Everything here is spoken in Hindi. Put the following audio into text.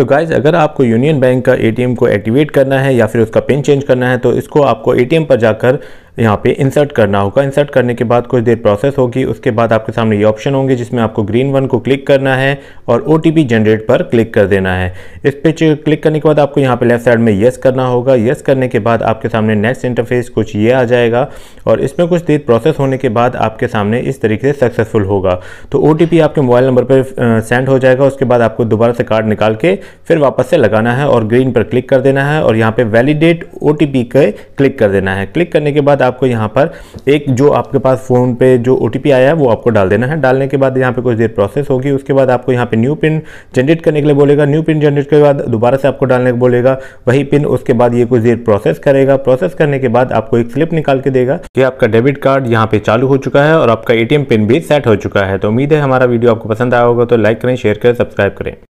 तो गाइज़ अगर आपको यूनियन बैंक का एटीएम को एक्टिवेट करना है या फिर उसका पिन चेंज करना है तो इसको आपको एटीएम पर जाकर यहाँ पे इंसर्ट करना होगा इंसर्ट करने के बाद कुछ देर प्रोसेस होगी उसके बाद आपके सामने ये ऑप्शन होंगे जिसमें आपको ग्रीन वन को क्लिक करना है और ओ जनरेट पर क्लिक कर देना है इस पे क्लिक करने के बाद आपको यहाँ पर लेफ्ट साइड में येस करना होगा यस करने के बाद आपके सामने नेक्स्ट इंटरफेस कुछ ये आ जाएगा और इसमें कुछ देर प्रोसेस होने के बाद आपके सामने इस तरीके से सक्सेसफुल होगा तो ओ आपके मोबाइल नंबर पर सेंड हो जाएगा उसके बाद आपको दोबारा से कार्ड निकाल के फिर वापस से लगाना है और ग्रीन पर क्लिक कर देना है और यहाँ पर वैलिडेट ओ के क्लिक कर देना है क्लिक करने के बाद आपको यहाँ पर एक जो आपके पास फ़ोन पे जो ओ आया है वो आपको डाल देना है डालने के बाद यहाँ पे कुछ देर प्रोसेस होगी उसके बाद आपको यहाँ पे न्यू पिन जनरेट करने के लिए बोलेगा न्यू पिन जनरेट के बाद दोबारा से आपको डालने के बोलेगा वही पिन उसके बाद ये कुछ देर प्रोसेस करेगा प्रोसेस करने के बाद आपको एक स्लिप निकाल के देगा कि आपका डेबिट कार्ड यहाँ पे चालू हो चुका है और आपका ए पिन भी सेट हो चुका है तो उम्मीद है हमारा वीडियो आपको पसंद आया होगा तो लाइक करें शेयर करें सब्सक्राइब करें